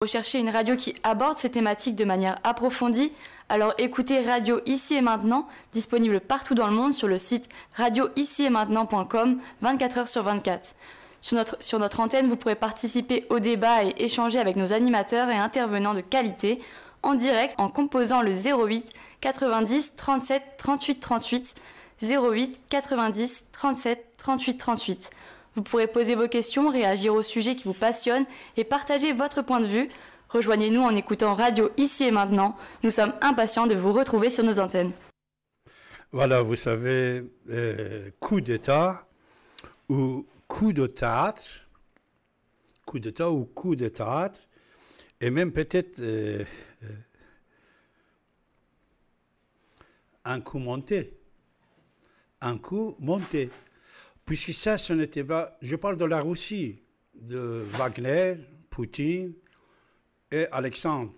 Vous cherchez une radio qui aborde ces thématiques de manière approfondie, alors écoutez Radio Ici et Maintenant, disponible partout dans le monde sur le site radioicietmaintenant.com 24 h sur 24. Sur notre, sur notre antenne, vous pourrez participer au débat et échanger avec nos animateurs et intervenants de qualité en direct en composant le 08 90 37 38 38 08 90 37 38 38. Vous pourrez poser vos questions, réagir au sujet qui vous passionne et partager votre point de vue. Rejoignez-nous en écoutant Radio Ici et Maintenant. Nous sommes impatients de vous retrouver sur nos antennes. Voilà, vous savez, euh, coup d'État ou coup de théâtre, coup d'État ou coup de théâtre, et même peut-être euh, euh, un coup monté, un coup monté. Puisque ça, ce n'était pas. Je parle de la Russie, de Wagner, Poutine et Alexandre,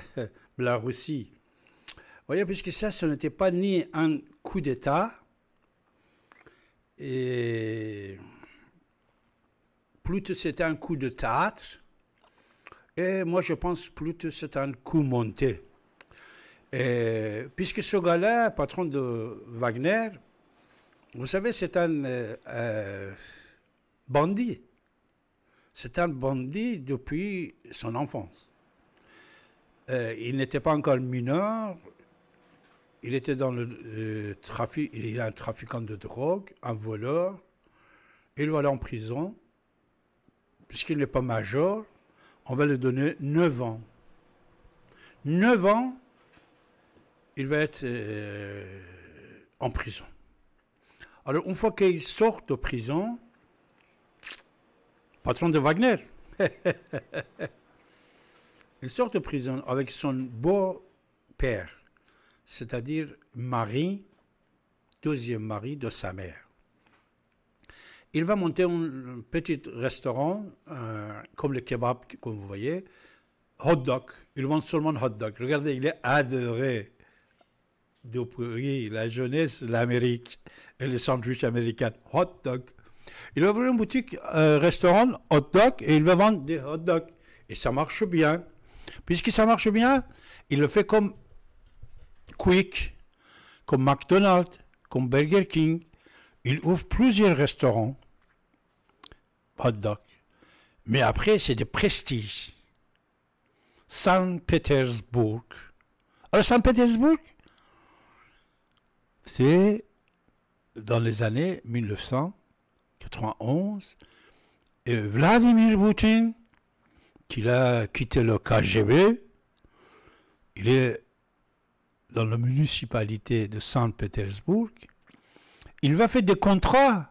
la Russie. Vous voyez, puisque ça, ce n'était pas ni un coup d'État, et plutôt c'était un coup de théâtre, et moi je pense plutôt c'est un coup monté. Et, puisque ce gars-là, patron de Wagner, vous savez, c'est un euh, euh, bandit. C'est un bandit depuis son enfance. Euh, il n'était pas encore mineur. Il était dans le trafic. Il est un trafiquant de drogue, un voleur. Il va aller en prison. Puisqu'il n'est pas major, on va lui donner 9 ans. 9 ans, il va être en prison. Alors, une fois qu'il sort de prison, patron de Wagner, il sort de prison avec son beau-père, c'est-à-dire Marie, deuxième mari de sa mère. Il va monter un petit restaurant, euh, comme le kebab, comme vous voyez, hot dog. Il vend seulement hot dog. Regardez, il est adoré depuis la jeunesse, l'Amérique et les sandwichs américains, hot dog. Il va ouvrir une boutique, un euh, restaurant, hot dog, et il va vendre des hot dogs. Et ça marche bien. Puisque ça marche bien, il le fait comme Quick, comme McDonald's, comme Burger King. Il ouvre plusieurs restaurants, hot dog. Mais après, c'est de prestige. Saint-Pétersbourg. Alors, Saint-Pétersbourg, c'est dans les années 1991, Vladimir Poutine, qu'il a quitté le KGB, il est dans la municipalité de Saint-Pétersbourg, il va faire des contrats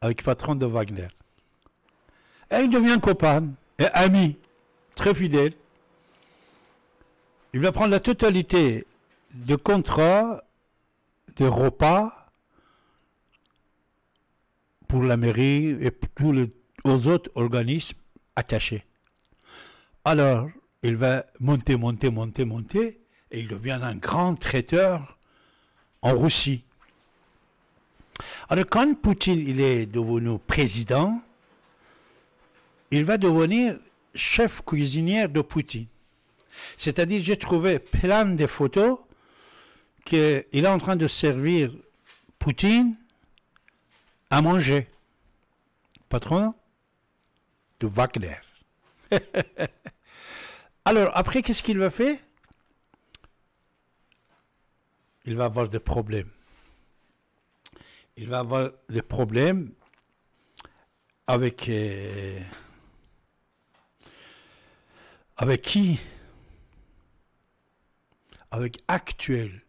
avec le patron de Wagner. Et il devient copain et ami, très fidèle. Il va prendre la totalité de contrats des repas pour la mairie et pour les autres organismes attachés. Alors, il va monter, monter, monter, monter, et il devient un grand traiteur en Russie. Alors, quand Poutine il est devenu président, il va devenir chef cuisinière de Poutine. C'est-à-dire, j'ai trouvé plein de photos qu'il est en train de servir Poutine à manger. Patron de Wagner. Alors, après, qu'est-ce qu'il va faire Il va avoir des problèmes. Il va avoir des problèmes avec. Euh, avec qui Avec actuel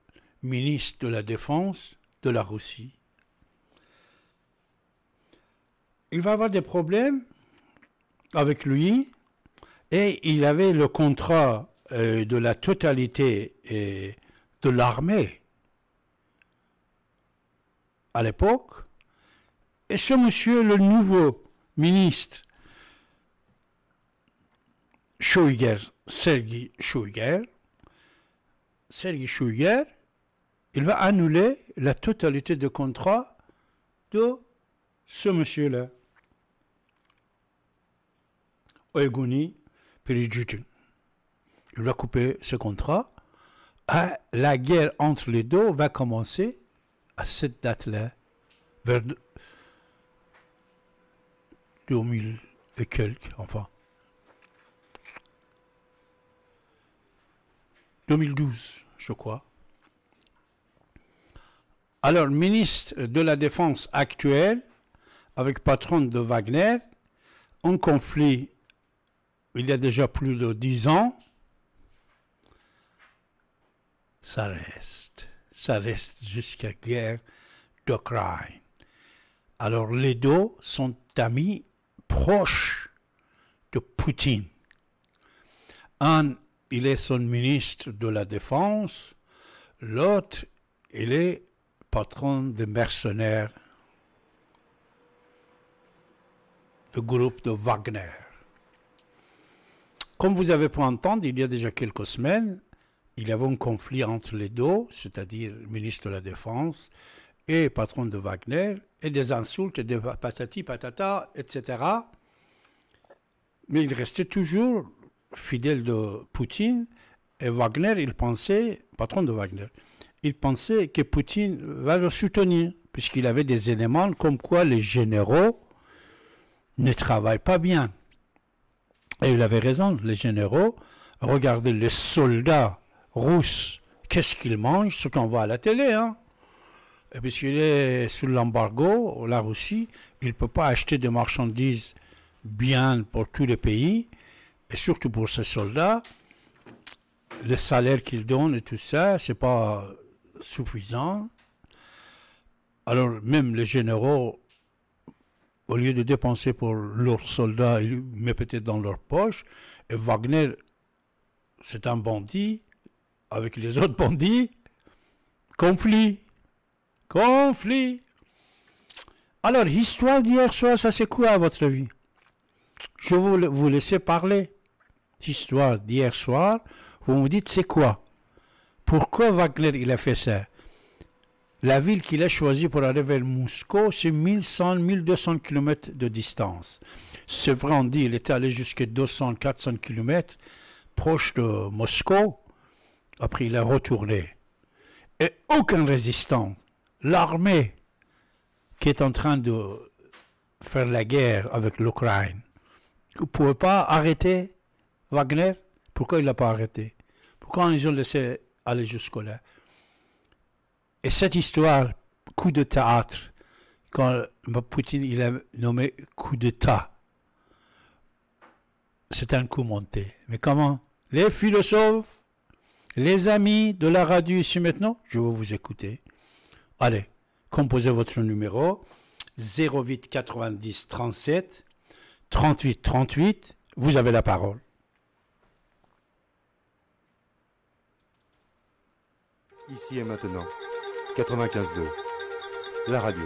ministre de la Défense de la Russie. Il va avoir des problèmes avec lui et il avait le contrat euh, de la totalité euh, de l'armée à l'époque. Et ce monsieur, le nouveau ministre Schuiger, Sergi Schuiger, Sergi il va annuler la totalité de contrat de ce monsieur-là. Oegoni Péridjutin. Il va couper ce contrat. Ah, la guerre entre les deux va commencer à cette date-là, vers 2000 et quelques, enfin. 2012, je crois. Alors, ministre de la Défense actuel, avec patron de Wagner, en conflit il y a déjà plus de dix ans, ça reste. Ça reste jusqu'à guerre d'Ukraine. Alors les deux sont amis proches de Poutine. Un, il est son ministre de la Défense, l'autre, il est patron des mercenaires du groupe de Wagner. Comme vous avez pu entendre, il y a déjà quelques semaines, il y avait un conflit entre les deux, c'est-à-dire ministre de la Défense et patron de Wagner, et des insultes, et des patati patata, etc. Mais il restait toujours fidèle de Poutine, et Wagner, il pensait, patron de Wagner, il pensait que Poutine va le soutenir, puisqu'il avait des éléments comme quoi les généraux ne travaillent pas bien. Et il avait raison, les généraux, regardez les soldats russes, qu'est-ce qu'ils mangent, ce qu'on voit à la télé. Hein? Et puisqu'il est sous l'embargo, la Russie, il ne peut pas acheter des marchandises bien pour tous les pays, et surtout pour ses soldats. Le salaire qu'ils donnent et tout ça, c'est pas suffisant. Alors même les généraux, au lieu de dépenser pour leurs soldats, ils mettaient peut-être dans leur poche. Et Wagner, c'est un bandit, avec les autres bandits, conflit, conflit. Alors, histoire d'hier soir, ça c'est quoi à votre avis Je vous, vous laisser parler. Histoire d'hier soir, vous me dites c'est quoi pourquoi Wagner il a fait ça La ville qu'il a choisie pour arriver à Moscou, c'est 1100, 1200 km de distance. C'est vrai, on dit, il était allé jusqu'à 200, 400 km proche de Moscou. Après, il a retourné. Et aucun résistant. L'armée qui est en train de faire la guerre avec l'Ukraine. ne pouvait pas arrêter Wagner Pourquoi il ne l'a pas arrêté Pourquoi ils ont laissé aller jusque-là. Et cette histoire, coup de théâtre, quand Poutine il a nommé coup de d'État, c'est un coup monté. Mais comment Les philosophes, les amis de la radio ici maintenant, je vais vous écouter. Allez, composez votre numéro 08 90 37 38 38, vous avez la parole. Ici et maintenant. 95.2. La radio.